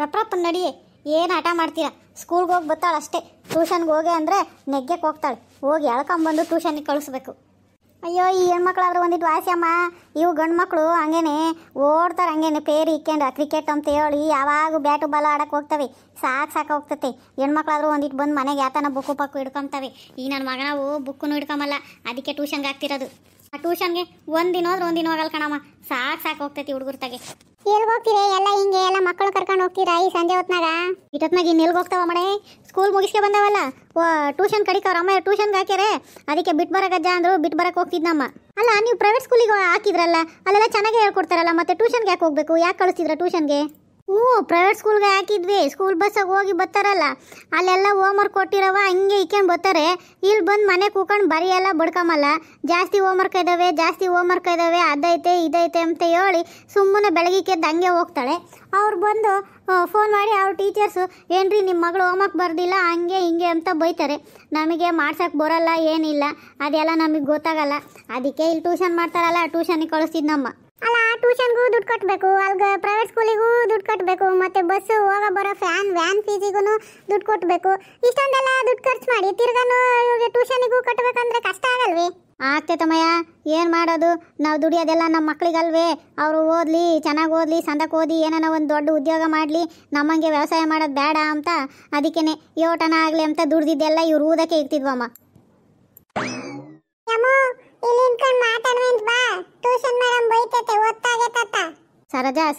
ರಪ್ರಪ್ಪ ನಡಿ ಏನು ಆಟ ಮಾಡ್ತೀರಾ ಸ್ಕೂಲ್ಗೆ ಹೋಗಿ ಬರ್ತಾಳೆ ಅಷ್ಟೇ ಟ್ಯೂಷನ್ಗೆ ಹೋಗಿ ಅಂದರೆ ನೆಗ್ಗೆ ಹೋಗ್ತಾಳೆ ಹೋಗಿ ಎಳ್ಕೊಂಬಂದು ಟ್ಯೂಷನಿಗೆ ಕಳಿಸ್ಬೇಕು ಅಯ್ಯೋ ಈ ಹೆಣ್ಮಕ್ಳಾದ್ರು ಒಂದಿಟ್ಟು ವಾಸಿಯಮ್ಮ ಇವು ಗಂಡು ಮಕ್ಕಳು ಹಂಗೇನೆ ಓಡ್ತಾರೆ ಹಂಗೇನೆ ಪೇರಿ ಇಕ್ಕೊಂಡು ಕ್ರಿಕೆಟ್ ಅಂತ ಹೇಳಿ ಯಾವಾಗ ಬ್ಯಾಟು ಬಾಲ್ ಆಡಕ್ಕೆ ಹೋಗ್ತವೆ ಸಾಕು ಸಾಕು ಹೋಗ್ತತೆ ಹೆಣ್ಮಕ್ಳಾದ್ರೂ ಒಂದಿಟ್ಟು ಬಂದು ಮನೆಗೆ ಯಾತನ ಬುಕ್ಕು ಪಕ್ಕು ಹಿಡ್ಕೊಂತವೆ ಈ ನನ್ನ ಮಗನವು ಬುಕ್ಕನ್ನು ಹಿಡ್ಕೊಂಬಲ್ಲ ಅದಕ್ಕೆ ಟ್ಯೂಷನ್ಗೆ ಹಾಕ್ತಿರೋದು ಆ ಟ್ಯೂಷನ್ಗೆ ಒಂದಿನ ಹೋದ್ರೆ ಒಂದಿನ ಹೋಗಲ್ಲ ಕಣಮ್ಮ ಸಾಕು ಸಾಕು ಹೋಗ್ತೈತಿ ಹುಡುಗರ್ತಾಗೆ ಎಲ್ಲಿ ಹೋಗ್ತೀರಿ ಎಲ್ಲ ಹಿಂಗೆ ಎಲ್ಲ ಮಕ್ಕಳು ಕರ್ಕೊಂಡು ಹೋಗ್ತೀರಾ ಈ ಸಂಜೆ ಹೊತ್ನಾಗ ಇಟ್ಟೊತ್ನಾಗ ಇನ್ನು ಎಲ್ಗೆ ಹೋಗ್ತಾವ ಮಣೆ ಸ್ಕೂಲ್ ಮುಗಿಸ್ಕೆ ಬಂದವಲ್ಲ ಓ ಟ್ಯೂಷನ್ ಕಡಿಕವ್ರ ಅಮ್ಮ ಟ್ಯೂಷನ್ಗೆ ಹಾಕ್ಯಾರೆ ಅದಕ್ಕೆ ಬಿಟ್ಟು ಅಜ್ಜ ಅಂದರು ಬಿಟ್ಟು ಬರಕ್ಕೆ ಹೋಗ್ತಿದ್ನಮ್ಮ ಅಲ್ಲ ನೀವು ಪ್ರೈವೇಟ್ ಸ್ಕೂಲಿಗೆ ಹಾಕಿದ್ರಲ್ಲ ಅಲ್ಲೆಲ್ಲ ಚೆನ್ನಾಗಿ ಹೇಳ್ಕೊಡ್ತಾರಲ್ಲ ಮತ್ತೆ ಟ್ಯೂಷನ್ಗೆ ಯಾಕೆ ಹೋಗ್ಬೇಕು ಯಾಕೆ ಕಳಿಸ್ತಿದ್ರ ಟ್ಯೂಷನ್ಗೆ ಓ ಪ್ರೈವೇಟ್ ಸ್ಕೂಲ್ಗೆ ಹಾಕಿದ್ವಿ ಸ್ಕೂಲ್ ಬಸ್ಸಾಗ ಹೋಗಿ ಬರ್ತಾರಲ್ಲ ಅಲ್ಲೆಲ್ಲ ಹೋಮ್ವರ್ಕ್ ಕೊಟ್ಟಿರವ ಹಂಗೆ ಇಕ್ಕೊಂಡು ಬರ್ತಾರೆ ಇಲ್ಲಿ ಬಂದು ಮನೆ ಕೂಕೊಂಡು ಎಲ್ಲ ಬಡ್ಕೊಂಬಲ್ಲ ಜಾಸ್ತಿ ಹೋಮ್ವರ್ಕ್ ಇದ್ದಾವೆ ಜಾಸ್ತಿ ಹೋಮ್ವರ್ಕ್ ಇದ್ದಾವೆ ಅದೈತೆ ಇದೈತೆ ಅಂತ ಹೇಳಿ ಸುಮ್ಮನೆ ಕೆದ್ದು ಹಂಗೆ ಹೋಗ್ತಾಳೆ ಅವ್ರು ಬಂದು ಫೋನ್ ಮಾಡಿ ಅವ್ರ ಟೀಚರ್ಸು ರೀ ನಿಮ್ಮ ಮಗಳು ಹೋಮ್ವರ್ಕ್ ಬರ್ದಿಲ್ಲ ಹಂಗೆ ಹಿಂಗೆ ಅಂತ ಬೈತಾರೆ ನಮಗೆ ಮಾಡ್ಸೋಕ್ಕೆ ಬರೋಲ್ಲ ಏನಿಲ್ಲ ಅದೆಲ್ಲ ನಮಗೆ ಗೊತ್ತಾಗಲ್ಲ ಅದಕ್ಕೆ ಇಲ್ಲಿ ಟ್ಯೂಷನ್ ಮಾಡ್ತಾರಲ್ಲ ಟ್ಯೂಷನಿಗೆ ಕಳಿಸ್ತಿದ್ದು ನಮ್ಮ ಟ್ಯೂಷನ್ಗೂ ದುಡ್ಡು ಕಟ್ಟಬೇಕು ಅಲ್ಲಿಗೆ ಪ್ರೈವೇಟ್ ಸ್ಕೂಲಿಗೂ ದುಡ್ಡು ಕಟ್ಟಬೇಕು ಮತ್ತು ಬಸ್ಸು ಹೋಗ ಬರೋ ಫ್ಯಾನ್ ವ್ಯಾನ್ ಫೀಸಿಗೂ ದುಡ್ಡು ಕೊಟ್ಟಬೇಕು ಇಷ್ಟೊಂದೆಲ್ಲ ದುಡ್ಡು ಖರ್ಚು ಮಾಡಿ ತಿರ್ಗಾನು ಇವ್ರಿಗೆ ಟ್ಯೂಷನಿಗೂ ಕಟ್ಟಬೇಕಂದ್ರೆ ಕಷ್ಟ ಆಗಲ್ವಿ ಆಗ್ತೆ ತಮ್ಮಯ್ಯ ಏನು ಮಾಡೋದು ನಾವು ದುಡಿಯೋದೆಲ್ಲ ನಮ್ಮ ಮಕ್ಳಿಗಲ್ವೇ ಅವರು ಓದಲಿ ಚೆನ್ನಾಗಿ ಓದಲಿ ಸಂದಕ್ಕೆ ಓದಿ ಏನಾನ ಒಂದು ದೊಡ್ಡ ಉದ್ಯೋಗ ಮಾಡಲಿ ನಮ್ಮಂಗೆ ವ್ಯವಸಾಯ ಮಾಡೋದು ಬೇಡ ಅಂತ ಅದಕ್ಕೇನೆ ಯೋಟನ ಆಗಲಿ ಅಂತ ದುಡ್ದಿದ್ದೆಲ್ಲ ಇವ್ರು ಊದಕ್ಕೆ ಇರ್ತಿದ್ವಮ್ಮ ಇಲ್ಲಿ ಬಾ ಟ್ಯೂಷನ್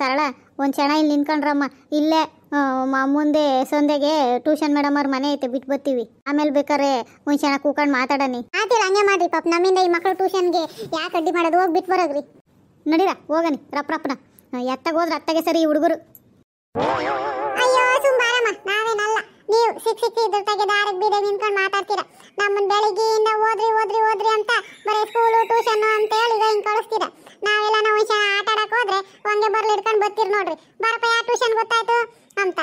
ಸರಳ ಒಂದ್ ಕ್ಷಣ ಇಲ್ಲಿ ನಿಂತ್ಕೊಂಡ್ರಮ್ಮ ಇಲ್ಲೇ ಮುಂದೆ ಸಂದೆಗೆ ಟ್ಯೂಷನ್ ಮೇಡಮ್ ಅವ್ರ ಮನೆ ಐತೆ ಬಿಟ್ಟು ಬರ್ತೀವಿ ಆಮೇಲೆ ಬೇಕಾರೆ ಒಂದ್ ಕ್ಷಣ ಕೂಕೊಂಡು ಮಾತಾಡನಿ ಆತಿಲ್ಲ ಹಂಗೆ ಮಾಡ್ರಿ ಪಾಪ ನಮ್ಮಿಂದ ಈ ಮಕ್ಕಳು ಟ್ಯೂಷನ್ಗೆ ಯಾಕೆ ಅಡ್ಡಿ ಮಾಡೋದು ಹೋಗಿ ಬಿಟ್ಟು ಬರೋಗ್ರಿ ನಡೀರ ಹೋಗನಿ ರಪ್ಪ ರಪ್ಪನ ಹೋದ್ರ ಅತ್ತಾಗೆ ಸರಿ ಈ ಹುಡುಗರು ಅಯ್ಯೋ ಸಿಕ್ ಸಿಕ್ ಇದ್ರ ತಗೆ ದಾರಿಗೆ ಬೀದೆ ನಿಂತ್ಕೊಂಡು ಮಾತಾಡ್ತೀರಾ ನಮ್ಮನ್ನ ಬೆಳಿಗ್ಗೆಯಿಂದ ಓದ್ರಿ ಓದ್ರಿ ಓದ್ರಿ ಅಂತ ಬರೀ ಸ್ಕೂಲು ಟ್ಯೂಷನ್ ಅಂತ ಹೇಳಿ ಈಗ ಹಿಂಗೆ ಕಳಿಸ್ತೀರಾ ನಾವೆಲ್ಲ ನಾವು ವಿಷಯ ಆಟ ಆಡಕ್ಕೆ ಹೋದ್ರೆ ಒಂದೇ ಬರ್ಲಿ ಹಿಡ್ಕೊಂಡು ಬರ್ತೀರಿ ನೋಡ್ರಿ ಬರಪ್ಪ ಟ್ಯೂಷನ್ ಗೊತ್ತಾಯ್ತು ಅಂತ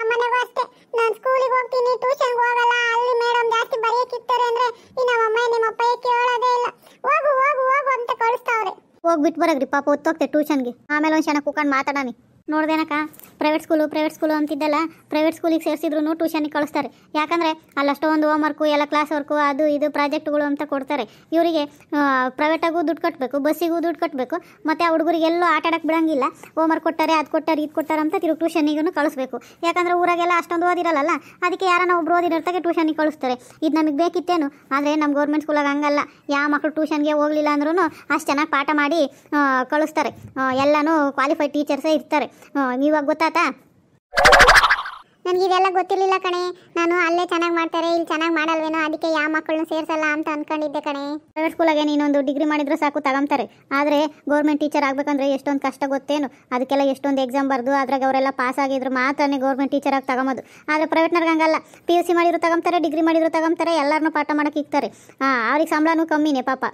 ನಮ್ಮನೆಗೂ ಅಷ್ಟೇ ನಾನು ಸ್ಕೂಲಿಗೆ ಹೋಗ್ತೀನಿ ಟ್ಯೂಷನ್ಗೆ ಹೋಗಲ್ಲ ಅಲ್ಲಿ ಮೇಡಮ್ ಜಾಸ್ತಿ ಬರೆಯಕ್ಕಿರ್ತಾರೆ ಅಂದ್ರೆ ಈ ನಮ್ಮಮ್ಮ ನಿಮ್ಮಪ್ಪ ಕೇಳೋದೇ ಇಲ್ಲ ಹೋಗು ಹೋಗು ಹೋಗು ಅಂತ ಕಳಿಸ್ತಾವ್ರೆ ಬಿಟ್ ಬರಗ್ರಿ ಪಾಪ ಒತ್ತೋಗ್ತೆ ಟ್ಯೂಷನ್ಗೆ ಆಮೇಲೆ ಒಂದು ಕ್ಷಣ ಕೂಕೊಂಡು ಮಾತಾಡಾನಿ ನೋಡ್ದೇನಕ್ಕ ಪ್ರೈವೇಟ್ ಸ್ಕೂಲು ಪ್ರೈವೇಟ್ ಸ್ಕೂಲು ಅಂತಿದ್ದಲ್ಲ ಪ್ರೈವೇಟ್ ಸ್ಕೂಲಿಗೆ ಸೇರಿಸಿದ್ರು ಟ್ಯೂಷನಿಗೆ ಕಳಿಸ್ತಾರೆ ಯಾಕಂದರೆ ಅಲ್ಲಷ್ಟೊಂದು ಹೋಮ್ ವರ್ಕು ಎಲ್ಲ ಕ್ಲಾಸ್ ವರ್ಕು ಅದು ಇದು ಪ್ರಾಜೆಕ್ಟ್ಗಳು ಅಂತ ಕೊಡ್ತಾರೆ ಇವರಿಗೆ ಪ್ರೈವೇಟಾಗೂ ದುಡ್ಡು ಕಟ್ಟಬೇಕು ಬಸ್ಸಿಗೂ ದುಡ್ಡು ಕಟ್ಟಬೇಕು ಮತ್ತು ಆ ಹುಡುಗರಿಗೆಲ್ಲೂ ಆಟ ಆಡಕ್ಕೆ ಬಿಡೋಂಗಿಲ್ಲ ಹೋಮ್ ವರ್ಕ್ ಕೊಟ್ಟಾರೆ ಅದು ಕೊಟ್ಟಾರೆ ಇದು ಕೊಟ್ಟಾರೆ ಅಂತ ತಿರುಗಿ ಟ್ಯೂಷನಿಗೂ ಕಳಿಸ್ಬೇಕು ಯಾಕಂದರೆ ಊರಾಗೆಲ್ಲ ಅಷ್ಟೊಂದು ಓದಿರಲ್ಲ ಅದಕ್ಕೆ ಯಾರನ್ನ ಒಬ್ಬರು ಓದಿರೋರ್ತಾಗೆ ಟ್ಯೂಷನಿಗೆ ಕಳಿಸ್ತಾರೆ ಇದು ನಮಗೆ ಬೇಕಿತ್ತೇನು ಆದರೆ ನಮ್ಮ ಗೌರ್ಮೆಂಟ್ ಸ್ಕೂಲಾಗ ಹಂಗಲ್ಲ ಯಾವ ಮಕ್ಕಳು ಟ್ಯೂಷನ್ಗೆ ಹೋಗಲಿಲ್ಲ ಅಂದ್ರೂ ಅಷ್ಟು ಚೆನ್ನಾಗಿ ಪಾಠ ಮಾಡಿ ಕಳಿಸ್ತಾರೆ ಎಲ್ಲನೂ ಕ್ವಾಲಿಫೈಡ್ ಟೀಚರ್ಸೇ ಇರ್ತಾರೆ ಇವಾಗ ಗೊತ್ತಾ 蛋。ನನಗೆ ಇದೆಲ್ಲ ಗೊತ್ತಿರಲಿಲ್ಲ ಕಣೆ ನಾನು ಅಲ್ಲೇ ಚೆನ್ನಾಗಿ ಮಾಡ್ತಾರೆ ಇಲ್ಲಿ ಚೆನ್ನಾಗಿ ಮಾಡಲ್ವೇನೋ ಅದಕ್ಕೆ ಯಾವ ಮಕ್ಕಳನ್ನ ಸೇರಿಸಲ್ಲ ಅಂತ ಅನ್ಕೊಂಡಿದ್ದೆ ಕಣೆ ಪ್ರೈವೇಟ್ ಸ್ಕೂಲಾಗೆ ನೀನೊಂದು ಡಿಗ್ರಿ ಮಾಡಿದ್ರು ಸಾಕು ತಗೊಂತಾರೆ ಆದರೆ ಗೌರ್ಮೆಂಟ್ ಟೀಚರ್ ಆಗಬೇಕಂದ್ರೆ ಎಷ್ಟೊಂದು ಕಷ್ಟ ಗೊತ್ತೇನು ಅದಕ್ಕೆಲ್ಲ ಎಷ್ಟೊಂದು ಎಕ್ಸಾಮ್ ಬರೆದು ಅದ್ರಾಗ ಅವರೆಲ್ಲ ಪಾಸ್ ಆಗಿದ್ರು ಮಾತ್ರನೇ ಗೌರ್ಮೆಂಟ್ ಟೀಚರ್ ಆಗಿ ತಗೊಂಬೋದು ಆದರೆ ಪ್ರೈವೇಟ್ನವ್ರಿಗೆ ಹಂಗಲ್ಲ ಪಿ ಯು ಸಿ ಮಾಡಿದ್ರು ತಗೊಂತಾರೆ ಡಿಗ್ರಿ ಮಾಡಿದ್ರು ತಗೊಂತಾರೆ ಎಲ್ಲರನ್ನೂ ಪಾಠ ಮಾಡೋಕೆ ಇಕ್ತಾರೆ ಅವ್ರಿಗೆ ಸಂಬಳನೂ ಕಮ್ಮಿನೇ ಪಾಪ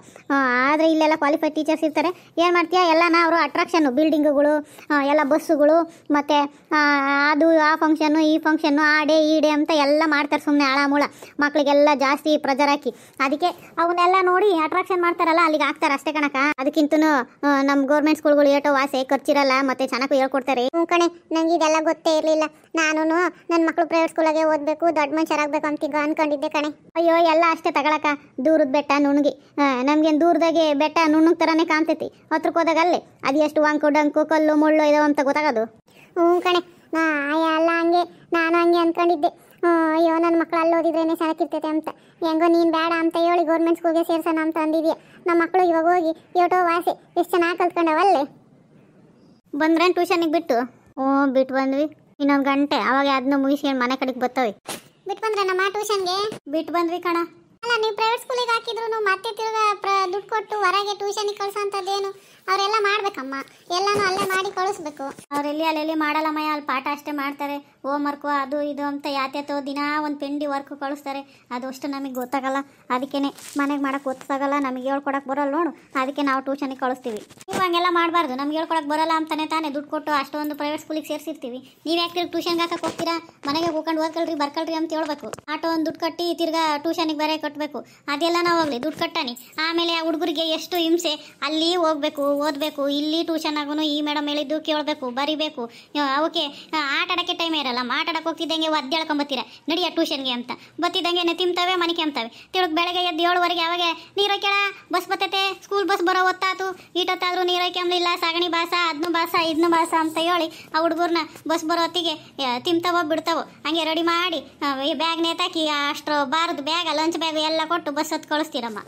ಆದರೆ ಇಲ್ಲೆಲ್ಲ ಕ್ವಾಲಿಫೈಡ್ ಟೀಚರ್ಸ್ ಇರ್ತಾರೆ ಏನು ಮಾಡ್ತೀಯಾ ಎಲ್ಲನ ಅವರು ಅಟ್ರಾಕ್ಷನ್ನು ಬಿಲ್ಡಿಂಗುಗಳು ಎಲ್ಲ ಬಸ್ಸುಗಳು ಮತ್ತು ಅದು ಆ ಫಂಕ್ಷನ್ನು ಈ ಫಂಕ್ಷನ್ನು ಆಡೆ ಈಡೆ ಅಂತ ಎಲ್ಲ ಮಾಡ್ತಾರೆ ಸುಮ್ಮನೆ ಮೂಳ ಮಕ್ಕಳಿಗೆಲ್ಲ ಜಾಸ್ತಿ ಪ್ರಜರ್ ಹಾಕಿ ಅದಕ್ಕೆ ಅವನ್ನೆಲ್ಲ ನೋಡಿ ಅಟ್ರಾಕ್ಷನ್ ಮಾಡ್ತಾರಲ್ಲ ಅಲ್ಲಿಗೆ ಹಾಕ್ತಾರೆ ಅಷ್ಟೇ ಕಣಕ ಅದಕ್ಕಿಂತ ನಮ್ಮ ಗೌರ್ಮೆಂಟ್ ಸ್ಕೂಲ್ಗಳು ಏಟೋ ವಾಸೆ ಖರ್ಚಿರಲ್ಲ ಮತ್ತೆ ಚೆನ್ನಾಗಿ ಹೇಳ್ಕೊಡ್ತಾರೆ ಕಣೆ ನಂಗೆ ಇದೆಲ್ಲ ಗೊತ್ತೇ ಇರಲಿಲ್ಲ ನಾನು ನನ್ನ ಮಕ್ಕಳು ಪ್ರೈವೇಟ್ ಸ್ಕೂಲಾಗೆ ಓದಬೇಕು ದೊಡ್ಡ ಮನುಷ್ಯರಾಗಬೇಕು ಅಂತ ಅನ್ಕೊಂಡಿದ್ದೆ ಕಣೆ ಅಯ್ಯೋ ಎಲ್ಲ ಅಷ್ಟೇ ತಗೊಳಕ ದೂರದ ಬೆಟ್ಟ ನುಣುಗಿ ನಮ್ಗೆ ದೂರದಾಗೆ ಬೆಟ್ಟ ನುಣ್ಣಗೆ ಥರನೇ ಕಾಣ್ತೈತಿ ಹತ್ರಕ್ಕೆ ಹೋದಾಗ ಅಲ್ಲೇ ಅದು ಎಷ್ಟು ವಾಂಕು ಡಂಕು ಕಲ್ಲು ಮುಳ್ಳು ಇದಾವಂತ ಗೊತ್ತಾಗೋದು ಹ್ಞೂ ಕಣೆ ನಾ ಅಲ್ಲ ಹಂಗೆ ನಾನು ಹಂಗೆ ಅಂದ್ಕೊಂಡಿದ್ದೆ ಅಯ್ಯೋ ನನ್ನ ಮಕ್ಕಳು ಅಲ್ಲಿ ಓದಿದ್ರೇನೆ ಸಾಕಿರ್ತೈತೆ ಅಂತ ಹೆಂಗೋ ನೀನು ಬೇಡ ಅಂತ ಹೇಳಿ ಗೌರ್ಮೆಂಟ್ ಸ್ಕೂಲ್ಗೆ ಸೇರ್ಸೋಣ ಅಂತ ಅಂದಿದ್ಯಾ ನಮ್ಮ ಮಕ್ಕಳು ಇವಾಗ ಹೋಗಿ ಯೋಟೋ ವಾಸಿ ಎಷ್ಟು ಚೆನ್ನಾಗಿ ಕಲ್ತ್ಕೊಂಡವಲ್ಲೇ ಬಂದ್ರೆ ಟ್ಯೂಷನಿಗೆ ಬಿಟ್ಟು ಹ್ಞೂ ಬಿಟ್ಟು ಬಂದ್ವಿ ಇನ್ನೊಂದು ಗಂಟೆ ಅವಾಗ ಅದನ್ನ ಮುಗಿಸ್ಕೊಂಡು ಮನೆ ಕಡೆಗೆ ಬರ್ತವೆ ಬಿಟ್ಟು ಬಂದ್ರೆ ನಮ್ಮ ಟ್ಯೂಷನ್ಗೆ ಬಿಟ್ಟು ಬಂದ್ವಿ ಕಣ ಅಲ್ಲ ನೀವು ಪ್ರೈವೇಟ್ ಸ್ಕೂಲಿಗೆ ಹಾಕಿದ್ರು ಮತ್ತೆ ತಿರುಗ ದುಡ್ಡು ಕೊಟ್ಟು ಹೊರಗೆ ಟ್ಯೂಷನ್ ಕಳ್ಸೋಂಥದ್ದೇನು ಅವರೆಲ್ಲ ಮಾಡ್ಬೇಕಮ್ಮ ಎಲ್ಲಾನು ಅಲ್ಲೇ ಮಾಡಿ ಕಳಿಸ್ಬೇಕು ಅವರೆಲ್ಲಿ ಅಲ್ಲೆಲ್ಲಿ ಮಾಡಲ್ಲಮ್ಮ ಅಲ್ಲಿ ಪಾಠ ಅಷ್ಟೇ ಮಾಡ್ತಾರೆ ಹೋಮ್ ವರ್ಕು ಅದು ಇದು ಅಂತ ಯಾತ್ಯಾತೋ ದಿನ ಒಂದು ಪೆಂಡಿ ವರ್ಕ್ ಕಳಿಸ್ತಾರೆ ಅದು ಅಷ್ಟು ನಮಗೆ ಗೊತ್ತಾಗಲ್ಲ ಅದಕ್ಕೇ ಮನೆಗೆ ಮಾಡೋಕೆ ಗೊತ್ತಾಗಲ್ಲ ನಮಗೆ ಹೇಳ್ಕೊಡಕ್ಕೆ ಬರೋಲ್ಲ ನೋಡು ಅದಕ್ಕೆ ನಾವು ಟ್ಯೂಷನಿಗೆ ಕಳಿಸ್ತೀವಿ ನೀವು ಹಂಗೆಲ್ಲ ಮಾಡಬಾರ್ದು ನಮ್ಗೆ ಹೇಳ್ಕೊಡಕ್ಕೆ ಬರೋಲ್ಲ ಅಂತಾನೆ ತಾನೇ ದುಡ್ಡು ಕೊಟ್ಟು ಅಷ್ಟೊಂದು ಪ್ರೈವೇಟ್ ಸ್ಕೂಲಿಗೆ ಸೇರಿಸಿರ್ತೀವಿ ನೀವು ಯಾಕೆ ಟ್ಯೂಷನ್ಗೆ ಹಾಕಕ್ಕೆ ಹೋಗ್ತೀರಾ ಮನೆಗೆ ಹೋಗ್ಕೊಂಡು ಓದ್ಕೊಳ್ರಿ ಬರ್ಕಲ್ರಿ ಅಂತ ಹೇಳ್ಬೇಕು ಆಟೋ ಒಂದು ದುಡ್ಡು ಕಟ್ಟಿ ತಿರ್ಗಾ ಟ್ಯೂಷನಿಗೆ ಬರಕ್ಕೆ ಕಟ್ಟಬೇಕು ಅದೆಲ್ಲ ನಾವು ಹೋಗಲಿ ದುಡ್ಡು ಕಟ್ಟನಿ ಆಮೇಲೆ ಆ ಹುಡುಗರಿಗೆ ಎಷ್ಟು ಹಿಂಸೆ ಅಲ್ಲಿ ಹೋಗ್ಬೇಕು ಓದಬೇಕು ಇಲ್ಲಿ ಟ್ಯೂಷನ್ ಆಗೂ ಈ ಮೇಡಮ್ ಹೇಳಿದ್ದು ಕೇಳಬೇಕು ಬರಿಬೇಕು ಅವಕ್ಕೆ ಆಟ ಆಡೋಕ್ಕೆ ಟೈಮ್ ಇರಲ್ಲ ಆಟಾಡಕ್ಕೆ ಹೋಗ್ತಿದ್ದಂಗೆ ಹೇಳ್ಕೊಂಬತ್ತೀರ ನಡಿಯ ಟ್ಯೂಷನ್ಗೆ ಅಂತ ಬತ್ತಿದ್ದಂಗೆ ತಿಂತವೆ ಮನೆಗೆ ಅಂತಾವೆ ತಿಳ್ಕ ಬೆಳಗ್ಗೆ ಎದ್ದು ಏಳುವರೆಗೆ ಅವಾಗ ಕೇಳ ಬಸ್ ಬತ್ತೈತೆ ಸ್ಕೂಲ್ ಬಸ್ ಬರೋ ಹೊತ್ತಾತು ಈಟೊತ್ತಾದ್ರೂ ನೀರೊಯ್ಕೊಂಬ್ಲಿಲ್ಲ ಸಾಗಣಿ ಬಾಸ ಅದ್ನು ಬಾಸ ಇದ್ನು ಬಾಸ ಅಂತ ಹೇಳಿ ಆ ಹುಡುಗರನ್ನ ಬಸ್ ಬರೋ ಹೊತ್ತಿಗೆ ತಿಂತಾವೋ ಬಿಡ್ತಾವೋ ಹಂಗೆ ರೆಡಿ ಮಾಡಿ ಬ್ಯಾಗ್ ನೇತಾಕಿ ಅಷ್ಟು ಬಾರದು ಬ್ಯಾಗ ಲಂಚ್ ಬ್ಯಾಗ್ ಸೇವೆ ಎಲ್ಲ ಕೊಟ್ಟು ಬಸ್ ಹತ್ತು ಕಳಿಸ್ತೀರಮ್ಮ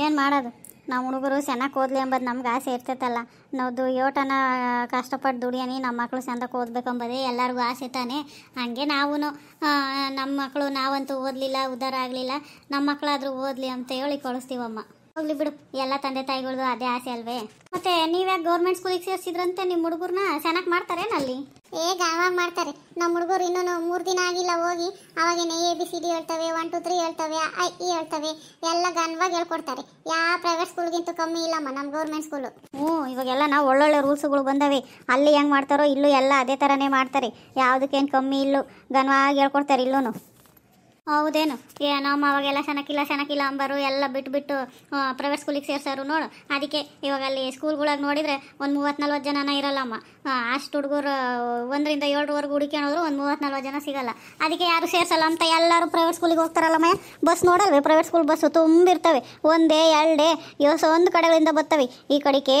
ಏನು ಮಾಡೋದು ನಾವು ಹುಡುಗರು ಚೆನ್ನಾಗಿ ಓದ್ಲಿ ಎಂಬುದು ನಮ್ಗೆ ಆಸೆ ಇರ್ತೈತಲ್ಲ ನಾವು ಯೋಟನ ಕಷ್ಟಪಟ್ಟು ದುಡಿಯನಿ ನಮ್ಮ ಮಕ್ಕಳು ಚೆಂದಕ್ಕೆ ಓದ್ಬೇಕಂಬದೇ ಎಲ್ಲರಿಗೂ ಆಸೆ ತಾನೆ ಹಾಗೆ ನಾವು ನಮ್ಮ ಮಕ್ಕಳು ನಾವಂತೂ ಓದಲಿಲ್ಲ ಉದ್ಧಾರ ಆಗಲಿಲ್ಲ ನಮ್ಮ ಮಕ್ಕಳಾದರೂ ಓದಲಿ ಅಂತ ಹೇಳಿ ಕಳಿಸ್ತೀವಮ್ಮ ಹೋಗ್ಲಿ ಬಿಡು ಎಲ್ಲ ತಂದೆ ತಾಯಿಗಳದು ಅದೇ ಆಸೆ ಅಲ್ವೇ ಮತ್ತೆ ನೀವೇ ಗೌರ್ಮೆಂಟ್ ಸ್ಕೂಲಿಗೆ ಸೇರಿಸಿದ್ರಂತೆ ನಿಮ್ಮ ಹುಡುಗರ್ನ ಚೆನ್ನಾಗಿ ಮಾಡ್ತಾರೆ ಅಲ್ಲಿ ಹೇಗೆ ಆವಾಗ ಮಾಡ್ತಾರೆ ನಮ್ಮ ಹುಡುಗರು ಇನ್ನೂ ಮೂರು ದಿನ ಆಗಿಲ್ಲ ಹೋಗಿ ಅವಾಗೇನೆ ಎ ಬಿ ಸಿ ಡಿ ಹೇಳ್ತವೆ ಒನ್ ಟು ತ್ರೀ ಹೇಳ್ತವೆ ಐ ಇ e ಹೇಳ್ತವೆ ಎಲ್ಲ ಗನ್ವಾಗಿ ಹೇಳ್ಕೊಡ್ತಾರೆ ಯಾವ ಪ್ರೈವೇಟ್ ಸ್ಕೂಲ್ಗಿಂತ ಕಮ್ಮಿ ಇಲ್ಲಮ್ಮ ನಮ್ಮ ಗೌರ್ಮೆಂಟ್ ಸ್ಕೂಲು ಹ್ಞೂ ಇವಾಗೆಲ್ಲ ನಾವು ಒಳ್ಳೊಳ್ಳೆ ರೂಲ್ಸ್ಗಳು ಬಂದವೆ ಅಲ್ಲಿ ಹೆಂಗೆ ಮಾಡ್ತಾರೋ ಇಲ್ಲೂ ಎಲ್ಲ ಅದೇ ಥರನೇ ಮಾಡ್ತಾರೆ ಯಾವುದಕ್ಕೇನು ಕಮ್ಮಿ ಇಲ್ಲೂ ಗನ್ವಾಗಿ ಹೇಳ್ಕೊಡ್ತಾರೆ ಇಲ್ಲೂ ಹೌದೇನು ಏ ನಮ್ಮ ಅವಾಗೆಲ್ಲ ಸೆನಕಿಲ್ಲ ಸೆನಕಿಲ್ಲ ಅಂಬರು ಎಲ್ಲ ಬಿಟ್ಬಿಟ್ಟು ಪ್ರೈವೇಟ್ ಸ್ಕೂಲಿಗೆ ಸೇರ್ಸೋರು ನೋಡು ಅದಕ್ಕೆ ಇವಾಗ ಅಲ್ಲಿ ಸ್ಕೂಲ್ಗಳಾಗ ನೋಡಿದರೆ ಒಂದು ಮೂವತ್ತು ನಲ್ವತ್ತು ಜನನ ಇರಲ್ಲಮ್ಮ ಅಷ್ಟು ಹುಡುಗರು ಒಂದರಿಂದ ಹುಡುಕಿ ಅನ್ನೋದ್ರು ಒಂದು ಮೂವತ್ತು ನಲ್ವತ್ತು ಜನ ಸಿಗಲ್ಲ ಅದಕ್ಕೆ ಯಾರು ಸೇರ್ಸಲ್ಲ ಅಂತ ಎಲ್ಲರೂ ಪ್ರೈವೇಟ್ ಸ್ಕೂಲಿಗೆ ಹೋಗ್ತಾರಲ್ಲಮ್ಮ ಬಸ್ ನೋಡಲ್ವೇ ಪ್ರೈವೇಟ್ ಸ್ಕೂಲ್ ಬಸ್ಸು ತುಂಬಿರ್ತವೆ ಒಂದೇ ಎರಡೇ ಇವಸ ಒಂದು ಕಡೆಗಳಿಂದ ಬರ್ತವೆ ಈ ಕಡೆಗೆ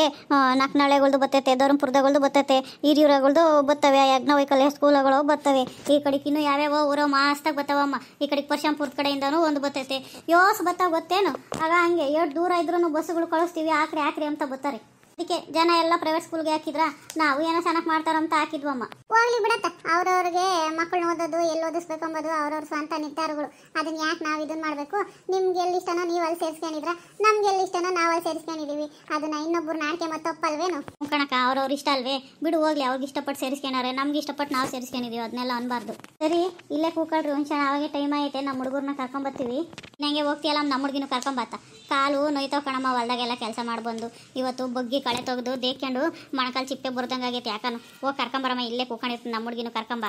ನಾಲ್ಕನಾಳೆಗಳ್ದು ಬರ್ತೈತೆ ಧರ್ಮಪುರದಗಳ್ದು ಬರ್ತೈತೆ ಹಿರಿಯೂರಗಳ್ದು ಬರ್ತವೆ ಯಜ್ಞವೈಕಲ್ಯ ಸ್ಕೂಲ್ಗಳು ಬರ್ತವೆ ಈ ಕಡೆಗಿನ್ನೂ ಯಾವ್ಯಾವ ಊರೋ ಮಾಸ್ತಾಗ ಬರ್ತಾವಮ್ಮ ಈ ಕಡೆಗೆ ಪರ್ಶಂಪುರ್ ಕಡೆಯಿಂದನೂ ಒಂದು ಬತ್ತೈತೆ ಯೋಸ್ ಬತ್ತ ಗೊತ್ತೇನು ಆಗ ಹಂಗೆ ಎಷ್ಟು ದೂರ ಇದ್ರೂ ಬಸ್ಸುಗಳು ಕಳಿಸ್ತೀವಿ ಆಕ್ರೆ ಆಕ್ರೆ ಅಂತ ಬತ್ತಾರೆ ಅದಕ್ಕೆ ಜನ ಎಲ್ಲ ಪ್ರೈವೇಟ್ ಸ್ಕೂಲ್ಗೆ ಹಾಕಿದ್ರ ನಾವು ಏನೋ ಚೆನ್ನಾಗಿ ಮಾಡ್ತಾರಂತ ಹಾಕಿದ್ವಮ್ಮ ಹೋಗ್ಲಿ ಬಿಡತ್ತ ಅವ್ರವ್ರಿಗೆ ಮಕ್ಕಳು ಓದೋದು ಎಲ್ಲಿ ಓದಿಸ್ಬೇಕು ಅವ್ರವ್ರ ಸ್ವಂತ ನಿರ್ಧಾರಗಳು ಅದನ್ನ ಯಾಕೆ ನಾವು ಇದನ್ನ ಮಾಡಬೇಕು ನಿಮ್ಗೆ ಎಲ್ಲಿ ಇಷ್ಟನೋ ನೀವು ಅಲ್ಲಿ ಸೇರಿಸ್ಕೊಂಡಿದ್ರ ನಮ್ಗೆ ಎಲ್ಲಿ ಇಷ್ಟನ ನಾವು ಅಲ್ಲಿ ಸೇರಿಸ್ಕೊಂಡಿದೀವಿ ಅದನ್ನ ಇನ್ನೊಬ್ರು ನಾಟಕ ಮತ್ತೆ ತಪ್ಪಲ್ವೇನು ಕಣಕ ಅವ್ರವ್ರ ಇಷ್ಟ ಅಲ್ವೇ ಬಿಡು ಹೋಗ್ಲಿ ಅವ್ರಿಗೆ ಇಷ್ಟಪಟ್ಟು ಸೇರಿಸ್ಕೊಂಡವ್ರೆ ನಮ್ಗೆ ಇಷ್ಟಪಟ್ಟು ನಾವು ಸೇರಿಸ್ಕೊಂಡಿದೀವಿ ಅದನ್ನೆಲ್ಲ ಅನ್ಬಾರ್ದು ಸರಿ ಇಲ್ಲೇ ಕೂಕಳ್ರಿ ಒಂದ್ಸಲ ಅವಾಗೆ ಟೈಮ್ ಐತೆ ನಮ್ಮ ಹುಡುಗರ್ನ ಬರ್ತೀವಿ ನಂಗೆ ಹೋಗ್ತಿಯಲ್ಲ ನಮ್ಮ ಹುಡುಗಿನೂ ಕರ್ಕೊಂಬತ್ತ ಕಾಲು ನೋಯ್ತಾವ ಕಣಮ್ಮ ಹೊಲ್ದಾಗೆಲ್ಲ ಕೆಲಸ ಮಾಡ್ಬಂದು ಇವತ್ತು ಬಗ್ಗಿ ಕಳೆ ತೆಗೆದು ದೇಕೊಂಡು ಮೊಣಕಾಲು ಚಿಪ್ಪೆ ಬರ್ದಂಗೆ ಆಗೈತೆ ಯಾಕನು ಹೋಗಿ ಕರ್ಕೊಂಬರಮ್ಮ ಇಲ್ಲೇ ಕೂಕೊಂಡಿರ್ತೀನಿ ನಮ್ಮ ಹುಡುಗಿನೂ ಕರ್ಕೊಂಬ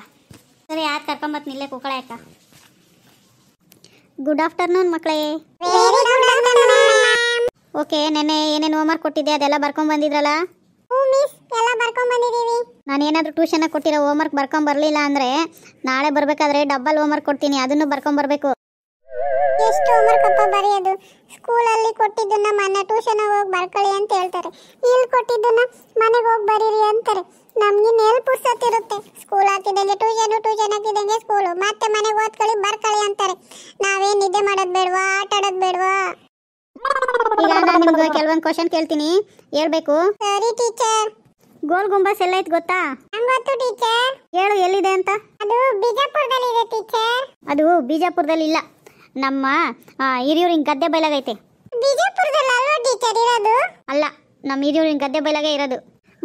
ಸರಿ ಯಾರು ಕರ್ಕೊಂಬತ್ತೀನಿ ಇಲ್ಲೇ ಕೂಕಳ ಯಾಕ ಗುಡ್ ಆಫ್ಟರ್ನೂನ್ ಮಕ್ಕಳೇ ಓಕೆ ನೆನ್ನೆ ಏನೇನು ಹೋಮ್ವರ್ಕ್ ಕೊಟ್ಟಿದ್ದೆ ಅದೆಲ್ಲ ಬರ್ಕೊಂಡ್ ಬಂದಿದ್ರಲ್ಲ ನಾನು ಏನಾದರೂ ಟ್ಯೂಷನ್ ಕೊಟ್ಟಿರೋ ಹೋಮ್ವರ್ಕ್ ಬರ್ಕೊಂಡ್ ಬರಲಿಲ್ಲ ಅಂದರೆ ನಾಳೆ ಬರಬೇಕಾದ್ರೆ ಡಬ್ಬಲ್ ಹೋಮ್ವರ್ಕ್ ಕೊಡ್ತೀನಿ ಅದನ್ನು ಬರ್ಕೊಂಡ್ ಬರಬೇಕು ಎಷ್ಟು ಹೋಮ್ವರ್ಕ್ ಅಪ್ಪ ಬರೆಯೋದು ಸ್ಕೂಲಲ್ಲಿ ಕೊಟ್ಟಿದ್ದನ್ನ ಮನೆ ಟ್ಯೂಷನ್ ಹೋಗಿ ಬರ್ಕೊಳ್ಳಿ ಅಂತ ಹೇಳ್ತಾರೆ ಇಲ್ಲಿ ಕೊಟ್ಟಿದ್ದನ್ನ ಮನೆಗೆ ಹೋಗಿ ಬರೀರಿ ಅಂತಾರೆ ನಮ್ಗೆ ಎಲ್ಲಿ ಪುಸ್ತತ್ತಿರುತ್ತೆ ಸ್ಕೂಲ್ ಹಾಕಿದಂಗೆ ಟ್ಯೂಷನ್ ಟ್ಯೂಷನ್ ಹಾಕಿದಂಗೆ ಸ್ಕೂಲು ಮತ್ತೆ ಮನೆಗೆ ಓದ್ಕೊಳ್ಳಿ ಬರ್ಕೊಳ್ಳಿ ಅಂತಾರೆ ನಾವೇನು ನಿದ್ದೆ ಮಾಡೋದು ಬೇಡವಾ ಆಟ ಆಡೋದು ಬೇಡವಾ ಈಗ ನಾನು ನಿಮ್ಗೆ ಕೆಲವೊಂದು ಕ್ವಶನ್ ಕೇಳ್ತೀನಿ ಹೇಳ್ಬೇಕು ಸರಿ ಟೀಚರ್ ಗೋಲ್ ಗುಂಬಸ್ ಎಲ್ಲ ಐತ್ ಗೊತ್ತಾ ಗೊತ್ತು ಟೀಚರ್ ಹೇಳು ಎಲ್ಲಿದೆ ಅಂತ ಅದು ಬಿಜಾಪುರದಲ್ಲಿ ಇದೆ ಟೀಚರ್ ಅದು ಬಿಜಾಪುರದಲ್ಲಿ ಇಲ್ಲ ನಮ್ಮ ಹಿರಿಯೂರಿನ ಗದ್ದೆ ಬೈಲಾಗೈತೆ ಅಲ್ಲ ನಮ್ಮ ಹಿರಿಯೂರಿನ ಗದ್ದೆ ಬೈಲಾಗೆ ಇರೋದು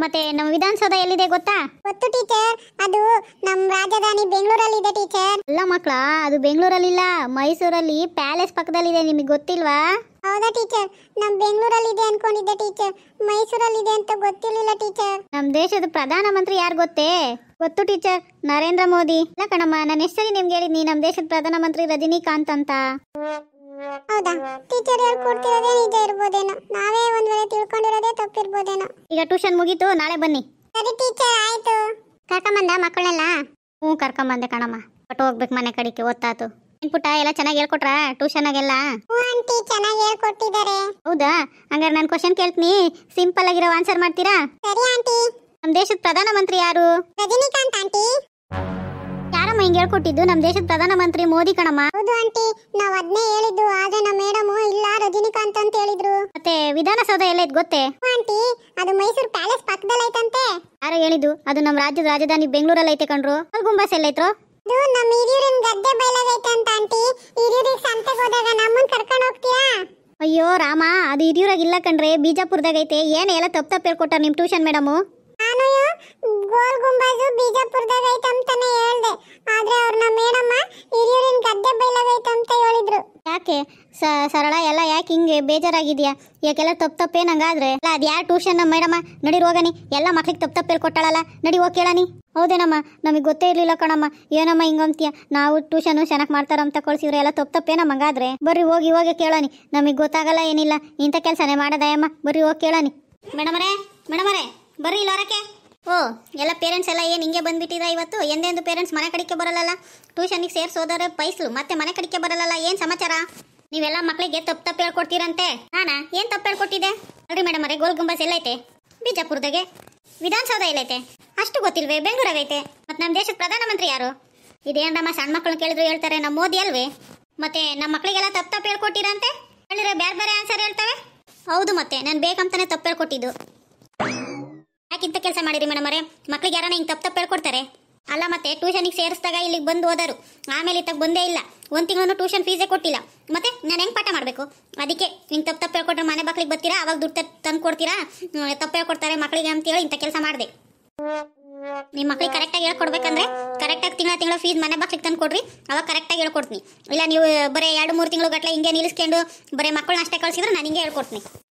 ಮತ್ತೆ ನಮ್ಮ ವಿಧಾನಸೌಧ ಎಲ್ಲಿದೆ ಗೊತ್ತಾ ಗೊತ್ತು ಟೀಚರ್ ಅದು ನಮ್ಮ ರಾಜಧಾನಿ ಬೆಂಗಳೂರಲ್ಲಿ ಇದೆ ಟೀಚರ್ ಅಲ್ಲ ಮಕ್ಕಳ ಅದು ಬೆಂಗಳೂರಲ್ಲಿ ಇಲ್ಲ ಮೈಸೂರಲ್ಲಿ ಪ್ಯಾಲೇಸ್ ಪಕ್ಕದಲ್ಲಿದೆ ನಿಮಗೆ ಗೊತ್ತಿಲ್ವಾ ಹೌದಾ ಟೀಚರ್ ನಮ್ಮ ಬೆಂಗಳೂರಲ್ಲಿ ಇದೆ ಅನ್ಕೊಂಡಿದ್ದೆ ಟೀಚರ್ ಮೈಸೂರಲ್ಲಿ ಇದೆ ಅಂತ ಗೊತ್ತಿರಲಿಲ್ಲ ಟೀಚರ್ ನಮ್ಮ ದೇಶದ ಪ್ರಧಾನಮಂತ್ರಿ ಯಾರು ಗೊತ್ತೇ ಗೊತ್ತು ಟೀಚರ್ ನರೇಂದ್ರ ಮೋದಿ ಇಲ್ಲ ಕಣಮ್ಮ ನಾನು ಎಷ್ಟು ನಿಮ್ಗೆ ಹೇಳಿದ್ನಿ ನಮ್ಮ ದೇಶದ ಪ್ರಧಾನ ಮಂತ್ರಿ ರಜನಿಕಾಂತ್ ಅಂತ ಹೌದಾ ಟೀಚರ್ ಯಾರು ಕೊಡ್ತಿರೋದೇ ನಿಜ ಇರ್ಬೋದೇನೋ ನಾವೇ ಒಂದ್ ವೇಳೆ ತಿಳ್ಕೊಂಡಿರೋದೇ ತಪ್ಪಿರ್ಬೋದೇನೋ ಈಗ ಟ್ಯೂಷನ್ ಮುಗೀತು ನಾಳೆ ಬನ್ನಿ ಸರಿ ಟೀಚರ್ ಆಯ್ತು ಕರ್ಕೊಂಬಂದ ಮಕ್ಕಳೆಲ್ಲ ಹ್ಞೂ ಕರ್ಕೊಂಬಂದೆ ಕಣಮ್ಮ ಒಟ್ಟು ಹೋಗ್ಬೇಕು ಮನೆ ಕಡೆಗೆ ಓದ್ತಾತು ಪುಟ್ಟ ಎಲ್ಲ ಚೆನ್ನಾಗಿ ಹೇಳ್ಕೊಟ್ರ ಟ್ಯೂಷನ್ ಆಗೆಲ್ಲ ಆಂಟಿ ಚೆನ್ನಾಗಿ ಹೇಳ್ಕೊಟ್ಟಿದ್ದಾರೆ ಹೌದಾ ಹಂಗಾರೆ ನಾನು ಕ್ವಶನ್ ಕೇಳ್ತೀನಿ ಸಿಂಪಲ್ ಆಗಿರೋ ಆನ್ಸರ್ ಮಾಡ್ತೀರಾ ಸರಿ ಆಂಟಿ ನಮ್ ದೇಶದ ಪ್ರಧಾನ ಮಂತ್ರಿ ಯಾರು ರಜನಿಕಾಂತ್ ಆಂಟಿ ಯಾರಮ್ಮ ಹಿಂಗ್ ಹೇಳ್ಕೊಟ್ಟಿದ್ದು ನಮ್ ದೇಶದ ಪ್ರಧಾನ ಮಂತ್ರಿ ಮೋದಿ ಕಣಮ್ಮ ಹೌದು ಆಂಟಿ ನಾವ್ ಅದ್ನೇ ಹೇಳಿದ್ದು ಆಗ ನಮ್ಮ ಮೇಡಮ್ ಇಲ್ಲ ರಜನಿಕಾಂತ್ ಅಂತ ಹೇಳಿದ್ರು ಮತ್ತೆ ವಿಧಾನಸೌಧ ಎಲ್ಲ ಇದ್ ಗೊತ್ತೇ ಆಂಟಿ ಅದು ಮೈಸೂರು ಪ್ಯಾಲೇಸ್ ಪಕ್ಕದಲ್ಲಿ ಐತಂತೆ ಯಾರು ಹೇಳಿದ್ದು ಅದು ನಮ್ ರಾಜ್ಯದ ರಾಜಧಾನಿ ಬೆಂಗಳೂರಲ್ಲಿ ಐತೆ ಕಣ್ರು ಅಲ್ಲಿ ಗುಂಬಸ್ ಎಲ್ಲ ಐತ್ರು ನಮ್ಮ ಹಿರಿಯೂರಿನ ಗದ್ದೆ ಬಯಲಾಗೈತೆ ಅಂತ ಆಂಟಿ ಹಿರಿಯೂರಿಗೆ ಸಂತೆಗೆ ಹೋದಾಗ ನಮ್ಮನ್ ಕರ್ಕೊಂಡು ಹೋಗ್ತೀಯಾ ಅಯ್ಯೋ ರಾಮ ಅದು ಇಲ್ಲ ಕಣ್ರೆ ಬಿಜಾಪುರದಾಗ ಐತೆ ಏನೇ ಎಲ್ಲ ತಪ್ಪು ತಪ್ಪು ಹೇಳ್ಕೊಟ್ಟಾರ ನಿಮ್ ಟ್ಯೂಷನ್ ಮೇಡಮ್ ನಾನು ಗೋಲ್ ಗುಂಬಾಜು ಹೇಳ್ದೆ ಆದ್ರೆ ಅವ್ರ ನಮ್ಮ ಮೇಡಮ್ಮ ಹಿರಿಯೂರಿನ ಗದ್ದೆ ಅಂತ ಹೇಳಿದ್ರು ಯಾಕೆ ಸರಳ ಎಲ್ಲ ಯಾಕೆ ಹಿಂಗೆ ಬೇಜಾರಾಗಿದ್ಯಾ ಯಾಕೆಲ್ಲ ತಪ್ಪು ತಪ್ಪೇನಂಗಾದ್ರೆ ಅಲ್ಲ ಅದು ಯಾರು ಟ್ಯೂಷನ್ ಮೇಡಮ್ಮ ನಡಿ ರೋಗನಿ ಎಲ್ಲ ಮಕ್ಳಿಗೆ ತಪ್ಪು ತಪ್ಪೇಲಿ ಕೊಟ್ಟಾಳಲ್ಲ ನಡಿ ಹೋಗಿ ಕೇಳನಿ ಹೌದೇನಮ್ಮ ನಮಗೆ ಗೊತ್ತೇ ಇರಲಿಲ್ಲ ಕಣಮ್ಮ ಏನಮ್ಮ ಹಿಂಗಂತೀಯ ನಾವು ಟ್ಯೂಷನು ಚೆನ್ನಾಗಿ ಮಾಡ್ತಾರ ಅಂತ ಕಳ್ಸಿದ್ರೆ ಎಲ್ಲ ತಪ್ಪು ತಪ್ಪೇನಮ್ಮ ಹಂಗಾದ್ರೆ ಬರ್ರಿ ಹೋಗಿ ಹೋಗಿ ಕೇಳೋನಿ ನಮಗೆ ಗೊತ್ತಾಗಲ್ಲ ಏನಿಲ್ಲ ಇಂಥ ಕೆಲಸನೇ ಮಾಡದಾಯಮ್ಮ ಬರ್ರಿ ಹೋಗಿ ಕೇಳನಿ ಮೇಡಮರೇ ಮೇಡಮರೇ ಬರ್ರಿ ಇಲ್ಲ ಹೊರಕ್ಕೆ ಓ ಎಲ್ಲ ಪೇರೆಂಟ್ಸ್ ಎಲ್ಲ ಏನು ಹಿಂಗೆ ಬಂದ್ಬಿಟ್ಟಿದ್ರ ಇವತ್ತು ಎಂದೆಂದು ಪೇರೆಂಟ್ಸ್ ಮನೆ ಕಡಿಕೆ ಬರಲ್ಲ ಟ್ಯೂಷನಿಗೆ ಸೇರಿಸೋದವ್ರೆ ಪೈಸ್ಲು ಮತ್ತೆ ಮನೆ ಕಡಿಕೆ ಬರಲ್ಲ ಏನು ಸಮಾಚಾರ ನೀವೆಲ್ಲ ಮಕ್ಕಳಿಗೆ ತಪ್ಪು ತಪ್ಪು ಹೇಳ್ಕೊಡ್ತೀರಂತೆ ನಾನಾ ಏನು ತಪ್ಪು ಹೇಳ್ಕೊಟ್ಟಿದೆ ಅಲ್ರಿ ಮೇಡಮ್ ಅರೆ ಗೋಲ್ ಗುಂಬಸ್ ಎಲ್ಲೈತೆ ಬಿಜಾಪುರದಾಗೆ ವಿಧಾನಸೌಧ ಎಲ್ಲೈತೆ ಅಷ್ಟು ಗೊತ್ತಿಲ್ವೇ ಬೆಂಗಳೂರಾಗೈತೆ ಮತ್ತು ನಮ್ಮ ದೇಶದ ಪ್ರಧಾನಮಂತ್ರಿ ಯಾರು ಇದೇನಮ್ಮ ಸಣ್ಣ ಮಕ್ಕಳು ಕೇಳಿದ್ರು ಹೇಳ್ತಾರೆ ನಮ್ಮ ಮೋದಿ ಅಲ್ವೇ ಮತ್ತೆ ನಮ್ಮ ಮಕ್ಕಳಿಗೆಲ್ಲ ತಪ್ಪು ತಪ್ಪು ಹೇಳ್ಕೊಟ್ಟಿರಂತೆ ಹೇಳಿದ್ರೆ ಬೇರೆ ಬೇರೆ ಆನ್ಸರ್ ಹೇಳ್ತವೆ ಹೌದು ಮತ್ತೆ ನಾನು ಬೇಕಂತಾನೆ ತಪ್ಪು ಹೇಳ್ಕೊಟ್ಟಿದ್ದು ಯಾಕೆ ಇಂಥ ಕೆಲಸ ಮಾಡಿರಿ ಮೇಡಮ್ ಅವರೇ ಮಕ್ಳಿಗೆ ಯಾರನ್ನ ಹಿಂಗೆ ತಪ್ಪು ತಪ್ಪು ಹೇಳ್ಕೊಡ್ತಾರೆ ಅಲ್ಲ ಮತ್ತೆ ಟ್ಯೂಷನಿಗೆ ಸೇರಿಸಿದಾಗ ಇಲ್ಲಿಗೆ ಬಂದು ಹೋದರು ಆಮೇಲೆ ಇತ್ತಾಗ ಬಂದೇ ಇಲ್ಲ ಒಂದು ತಿಂಗ್ಳು ಟ್ಯೂಷನ್ ಫೀಸೇ ಕೊಟ್ಟಿಲ್ಲ ಮತ್ತೆ ನಾನು ಹೆಂಗೆ ಪಾಠ ಮಾಡಬೇಕು ಅದಕ್ಕೆ ಹಿಂಗೆ ತಪ್ಪು ತಪ್ಪು ಹೇಳ್ಕೊಟ್ರೆ ಮನೆ ಮಕ್ಳಿಗೆ ಬರ್ತೀರಾ ಅವಾಗ ದುಡ್ಡು ತಂದು ಕೊಡ್ತೀರಾ ತಪ್ಪು ಹೇಳ್ಕೊಡ್ತಾರೆ ಮಕ್ಕಳಿಗೆ ಅಂತೇಳಿ ಇಂಥ ಕೆಲಸ ಮಾಡಿದೆ ನಿಮ್ಮ ಮಕ್ಳಿಗೆ ಕರೆಕ್ಟಾಗಿ ಹೇಳ್ಕೊಡ್ಬೇಕಂದ್ರೆ ಕರೆಕ್ಟಾಗಿ ತಿಂಗಳ ತಿಂಗಳ ಫೀಸ್ ಮನೆ ಮಕ್ಳಿಗೆ ತಂದು ಕೊಡ್ರಿ ಅವಾಗ ಕರೆಕ್ಟಾಗಿ ಹೇಳ್ಕೊಡ್ತೀನಿ ಇಲ್ಲ ನೀವು ಬರೀ ಎರಡು ಮೂರು ತಿಂಗಳು ಗಟ್ಟಲೆ ಹಿಂಗೆ ನಿಲ್ಲಿಸ್ಕೊಂಡು ಬರೀ ಮಕ್ಕಳನ್ನ ಅಷ್ಟೇ ಕಳ್ಸಿದ್ರೆ ನಾನು ಹಿಂಗೆ ಹೇಳ್ಕೊಡ್ತೀನಿ